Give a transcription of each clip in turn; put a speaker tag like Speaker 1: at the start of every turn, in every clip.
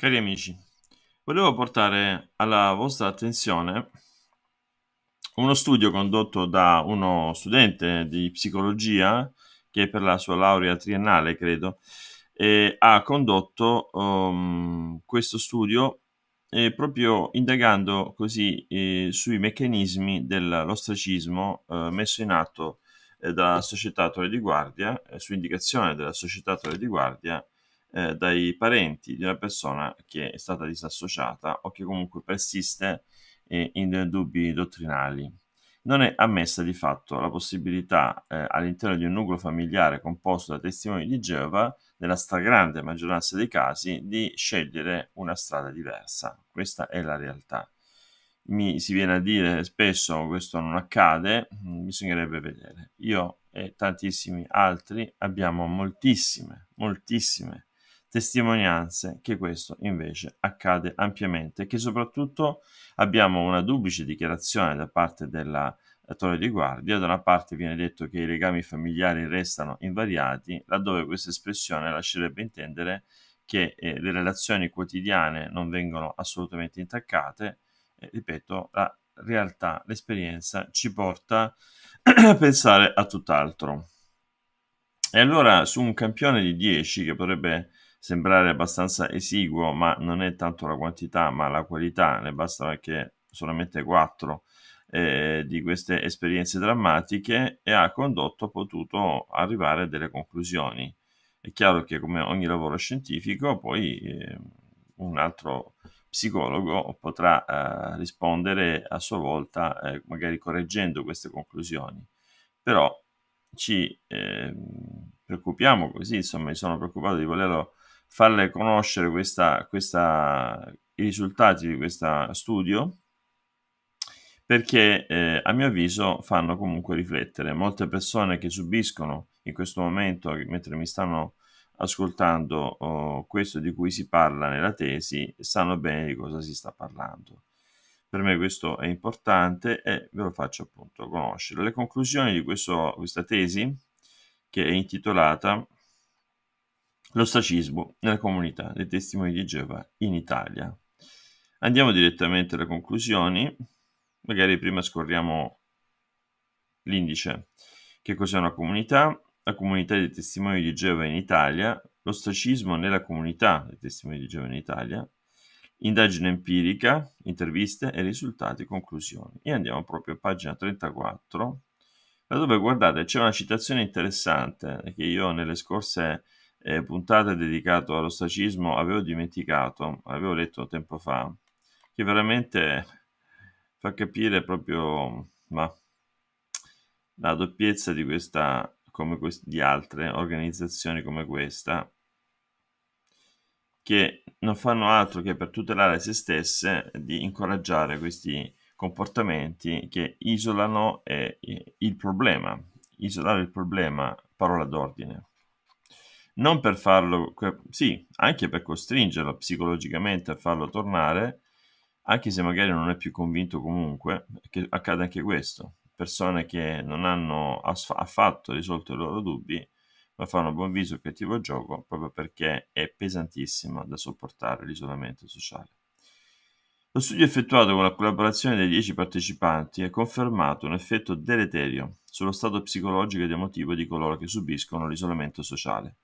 Speaker 1: Cari amici, volevo portare alla vostra attenzione uno studio condotto da uno studente di psicologia che per la sua laurea triennale, credo, eh, ha condotto um, questo studio eh, proprio indagando così eh, sui meccanismi dell'ostracismo eh, messo in atto eh, dalla società Torre di Guardia, eh, su indicazione della società Torre di Guardia, eh, dai parenti di una persona che è stata disassociata o che comunque persiste eh, in dubbi dottrinali. Non è ammessa di fatto la possibilità eh, all'interno di un nucleo familiare composto da testimoni di Geova, nella stragrande maggioranza dei casi, di scegliere una strada diversa. Questa è la realtà. Mi si viene a dire spesso questo non accade, mm, bisognerebbe vedere. Io e tantissimi altri abbiamo moltissime, moltissime testimonianze che questo invece accade ampiamente e che soprattutto abbiamo una duplice dichiarazione da parte della eh, torre di guardia, da una parte viene detto che i legami familiari restano invariati, laddove questa espressione lascerebbe intendere che eh, le relazioni quotidiane non vengono assolutamente intaccate, eh, ripeto, la realtà, l'esperienza ci porta a pensare a tutt'altro. E allora su un campione di 10 che potrebbe sembrare abbastanza esiguo, ma non è tanto la quantità, ma la qualità, ne bastano anche solamente quattro eh, di queste esperienze drammatiche e ha condotto, ha potuto arrivare a delle conclusioni. È chiaro che come ogni lavoro scientifico, poi eh, un altro psicologo potrà eh, rispondere a sua volta, eh, magari correggendo queste conclusioni. Però ci ehm, preoccupiamo così, insomma, mi sono preoccupato di volerlo farle conoscere questa, questa, i risultati di questo studio perché eh, a mio avviso fanno comunque riflettere molte persone che subiscono in questo momento mentre mi stanno ascoltando oh, questo di cui si parla nella tesi sanno bene di cosa si sta parlando per me questo è importante e ve lo faccio appunto conoscere le conclusioni di questo, questa tesi che è intitolata l'ostracismo nella comunità dei testimoni di Geova in Italia. Andiamo direttamente alle conclusioni, magari prima scorriamo l'indice. Che cos'è una comunità? La comunità dei testimoni di Geova in Italia, l'ostracismo nella comunità dei testimoni di Geova in Italia, indagine empirica, interviste e risultati e conclusioni. E andiamo proprio a pagina 34, Da dove guardate c'è una citazione interessante che io nelle scorse eh, puntata dedicata allo stacismo, avevo dimenticato, avevo letto tempo fa, che veramente fa capire proprio ma, la doppiezza di questa, come quest- di altre organizzazioni come questa, che non fanno altro che per tutelare se stesse di incoraggiare questi comportamenti che isolano eh, il problema. Isolare il problema, parola d'ordine non per farlo, sì, anche per costringerlo psicologicamente a farlo tornare, anche se magari non è più convinto comunque, che accade anche questo. Persone che non hanno affatto risolto i loro dubbi, ma fanno buon viso il cattivo gioco proprio perché è pesantissimo da sopportare l'isolamento sociale. Lo studio effettuato con la collaborazione dei 10 partecipanti ha confermato un effetto deleterio sullo stato psicologico ed emotivo di coloro che subiscono l'isolamento sociale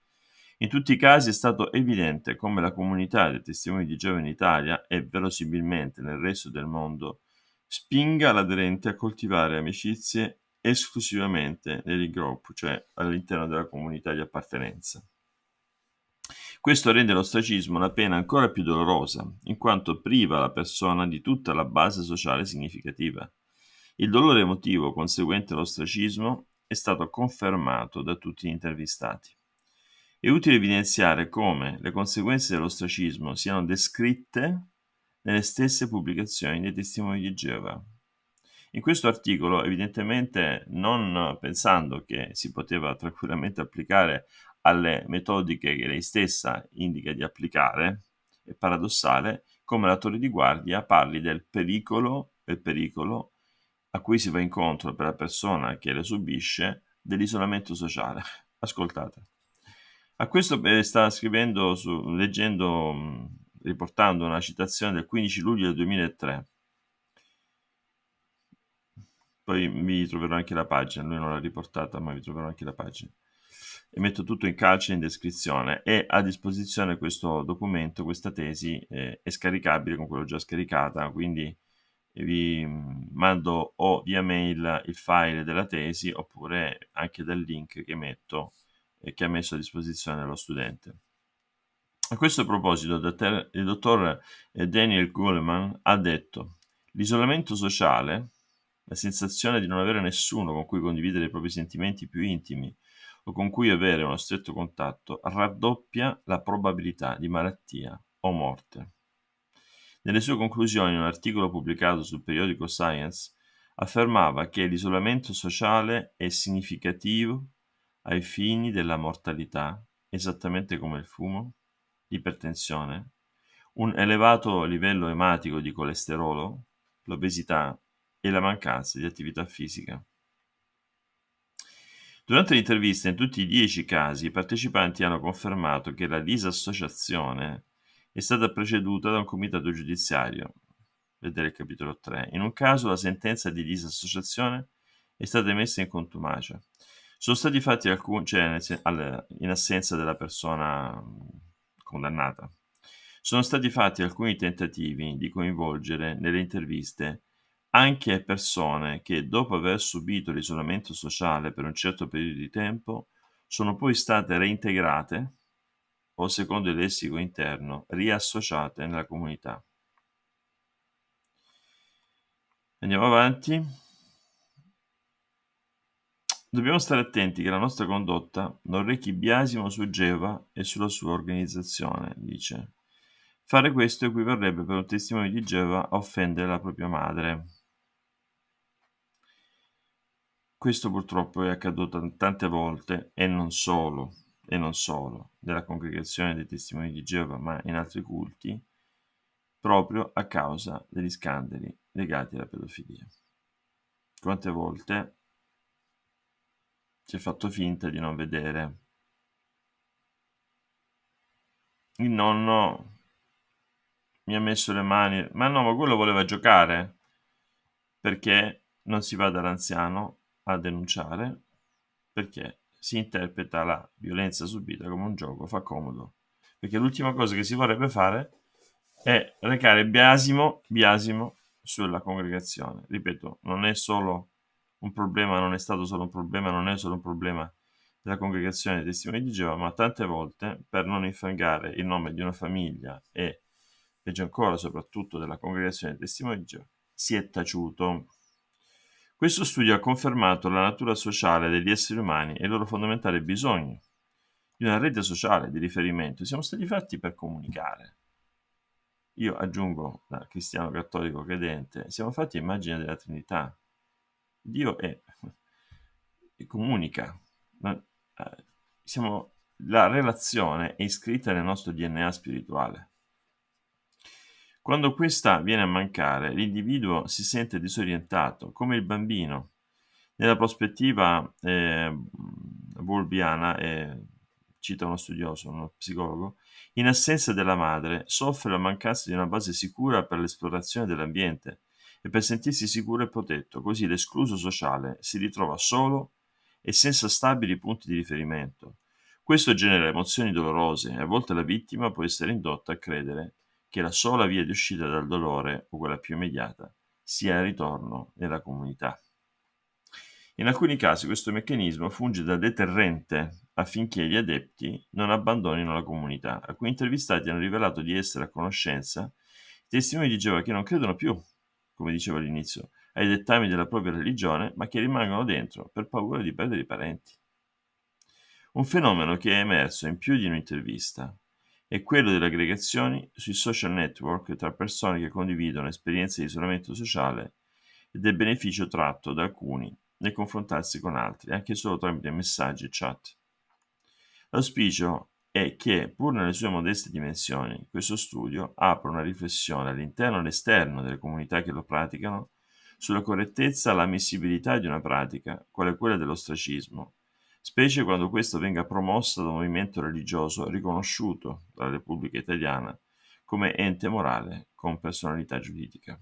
Speaker 1: in tutti i casi è stato evidente come la comunità dei testimoni di Giova in Italia e verosimilmente nel resto del mondo spinga l'aderente a coltivare amicizie esclusivamente nel group, cioè all'interno della comunità di appartenenza. Questo rende l'ostracismo una pena ancora più dolorosa, in quanto priva la persona di tutta la base sociale significativa. Il dolore emotivo conseguente all'ostracismo è stato confermato da tutti gli intervistati. È utile evidenziare come le conseguenze dell'ostracismo siano descritte nelle stesse pubblicazioni dei testimoni di Geova. In questo articolo, evidentemente non pensando che si poteva tranquillamente applicare alle metodiche che lei stessa indica di applicare, è paradossale come la torre di guardia parli del pericolo, del pericolo a cui si va incontro per la persona che le subisce dell'isolamento sociale. Ascoltate. A questo eh, sta scrivendo, su, leggendo, mm, riportando una citazione del 15 luglio del 2003. Poi vi troverò anche la pagina, lui non l'ha riportata, ma vi troverò anche la pagina. E metto tutto in calce in descrizione. E a disposizione questo documento, questa tesi eh, è scaricabile con quello già scaricata, quindi eh, vi mm, mando o via mail il file della tesi oppure anche dal link che metto che ha messo a disposizione lo studente. A questo proposito il dottor eh, Daniel Goleman ha detto l'isolamento sociale, la sensazione di non avere nessuno con cui condividere i propri sentimenti più intimi o con cui avere uno stretto contatto, raddoppia la probabilità di malattia o morte. Nelle sue conclusioni, un articolo pubblicato sul periodico Science, affermava che l'isolamento sociale è significativo ai fini della mortalità, esattamente come il fumo, l'ipertensione, un elevato livello ematico di colesterolo, l'obesità e la mancanza di attività fisica. Durante l'intervista, in tutti i dieci casi, i partecipanti hanno confermato che la disassociazione è stata preceduta da un comitato giudiziario, vedere il capitolo 3. In un caso la sentenza di disassociazione è stata emessa in contumacia. Sono stati fatti alcuni, cioè in assenza della persona condannata, sono stati fatti alcuni tentativi di coinvolgere nelle interviste anche persone che, dopo aver subito l'isolamento sociale per un certo periodo di tempo, sono poi state reintegrate o, secondo il lessico interno, riassociate nella comunità. Andiamo avanti. Dobbiamo stare attenti che la nostra condotta non rechi biasimo su Geova e sulla sua organizzazione, dice. Fare questo equivarrebbe per un testimone di Geova a offendere la propria madre. Questo purtroppo è accaduto tante volte e non solo, e non solo nella congregazione dei testimoni di Geova, ma in altri culti, proprio a causa degli scandali legati alla pedofilia. Quante volte si è fatto finta di non vedere. Il nonno mi ha messo le mani, ma no, ma quello voleva giocare perché non si va dall'anziano a denunciare perché si interpreta la violenza subita come un gioco, fa comodo. Perché l'ultima cosa che si vorrebbe fare è recare biasimo, biasimo sulla congregazione. Ripeto, non è solo un problema non è stato solo un problema, non è solo un problema della congregazione dei testimoni di Geova, ma tante volte per non infangare il nome di una famiglia e peggio ancora soprattutto della congregazione dei testimoni di Geova, si è taciuto. Questo studio ha confermato la natura sociale degli esseri umani e il loro fondamentale bisogno di una rete sociale di riferimento. Siamo stati fatti per comunicare. Io aggiungo, da cristiano cattolico credente, siamo fatti immagine della Trinità. Dio è, e comunica. Eh, siamo, la relazione è iscritta nel nostro DNA spirituale. Quando questa viene a mancare, l'individuo si sente disorientato, come il bambino. Nella prospettiva eh, volbiana, eh, cita uno studioso, uno psicologo, in assenza della madre soffre la mancanza di una base sicura per l'esplorazione dell'ambiente, e per sentirsi sicuro e protetto, così l'escluso sociale si ritrova solo e senza stabili punti di riferimento. Questo genera emozioni dolorose e a volte la vittima può essere indotta a credere che la sola via di uscita dal dolore, o quella più immediata, sia il ritorno nella comunità. In alcuni casi questo meccanismo funge da deterrente affinché gli adepti non abbandonino la comunità. a cui intervistati hanno rivelato di essere a conoscenza i testimoni di Geova che non credono più come dicevo all'inizio, ai dettami della propria religione, ma che rimangono dentro per paura di perdere i parenti. Un fenomeno che è emerso in più di un'intervista è quello delle aggregazioni sui social network tra persone che condividono esperienze di isolamento sociale e del beneficio tratto da alcuni nel confrontarsi con altri, anche solo tramite messaggi e chat. L'auspicio è che, pur nelle sue modeste dimensioni, questo studio apre una riflessione all'interno e all'esterno delle comunità che lo praticano sulla correttezza e l'ammissibilità di una pratica, quale quella dell'ostracismo, specie quando questa venga promossa da un movimento religioso riconosciuto dalla Repubblica Italiana come ente morale con personalità giuridica.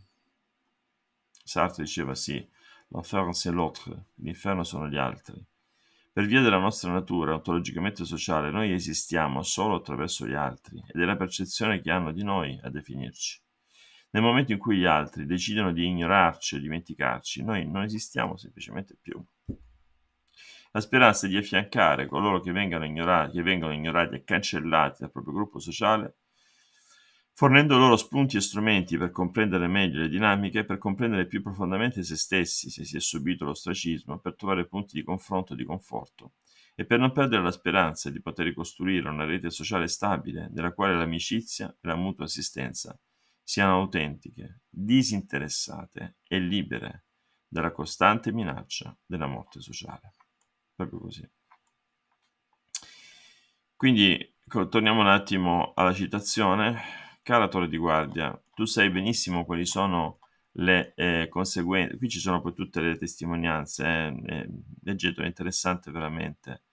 Speaker 1: Sartre diceva sì, l'enfer c'est l'autre, l'inferno sono gli altri, per via della nostra natura ontologicamente sociale, noi esistiamo solo attraverso gli altri ed è la percezione che hanno di noi a definirci. Nel momento in cui gli altri decidono di ignorarci o dimenticarci, noi non esistiamo semplicemente più. La speranza di affiancare coloro che vengono ignorati, che vengono ignorati e cancellati dal proprio gruppo sociale fornendo loro spunti e strumenti per comprendere meglio le dinamiche, per comprendere più profondamente se stessi, se si è subito l'ostracismo, per trovare punti di confronto e di conforto, e per non perdere la speranza di poter ricostruire una rete sociale stabile nella quale l'amicizia e la mutua assistenza siano autentiche, disinteressate e libere dalla costante minaccia della morte sociale. Proprio così. Quindi torniamo un attimo alla citazione Cara torre di guardia, tu sai benissimo quali sono le eh, conseguenze. Qui ci sono poi tutte le testimonianze, eh, eh, leggetelo, è interessante veramente.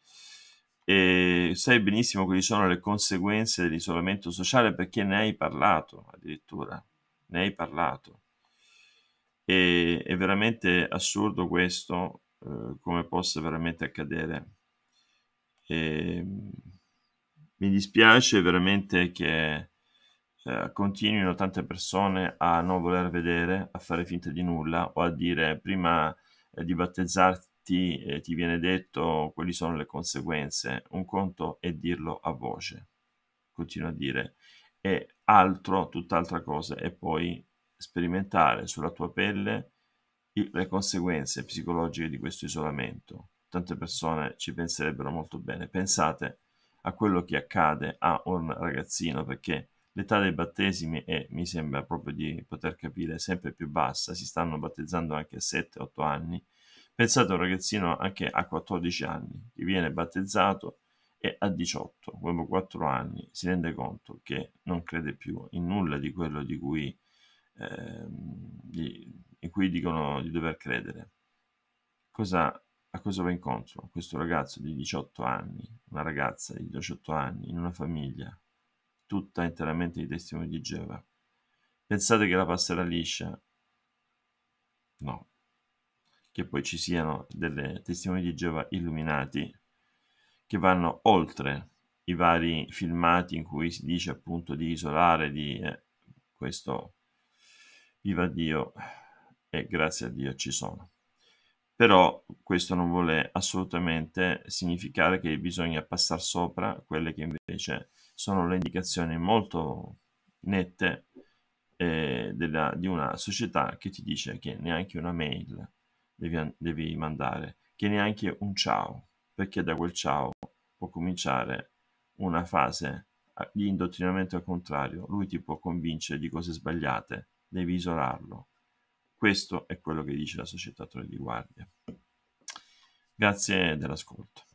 Speaker 1: E sai benissimo quali sono le conseguenze dell'isolamento sociale perché ne hai parlato addirittura, ne hai parlato. E, è veramente assurdo questo, eh, come possa veramente accadere. E, mm, mi dispiace veramente che eh, continuino tante persone a non voler vedere, a fare finta di nulla o a dire prima eh, di battezzarti eh, ti viene detto quali sono le conseguenze. Un conto è dirlo a voce, continua a dire, e altro, tutt'altra cosa, è poi sperimentare sulla tua pelle i- le conseguenze psicologiche di questo isolamento. Tante persone ci penserebbero molto bene. Pensate a quello che accade a un ragazzino perché L'età dei battesimi è, mi sembra proprio di poter capire, sempre più bassa, si stanno battezzando anche a 7-8 anni. Pensate a un ragazzino anche a 14 anni che viene battezzato e a 18, dopo 4 anni, si rende conto che non crede più in nulla di quello di cui, eh, di, in cui dicono di dover credere. Cosa, a cosa va incontro questo ragazzo di 18 anni, una ragazza di 18 anni, in una famiglia tutta interamente di testimoni di Geova. Pensate che la passerà liscia? No. Che poi ci siano delle testimoni di Geova illuminati che vanno oltre i vari filmati in cui si dice appunto di isolare di eh, questo viva Dio e grazie a Dio ci sono. Però questo non vuole assolutamente significare che bisogna passare sopra quelle che invece sono le indicazioni molto nette eh, della, di una società che ti dice che neanche una mail devi, devi mandare, che neanche un ciao, perché da quel ciao può cominciare una fase di indottrinamento al contrario, lui ti può convincere di cose sbagliate, devi isolarlo. Questo è quello che dice la società Torre di Guardia. Grazie dell'ascolto.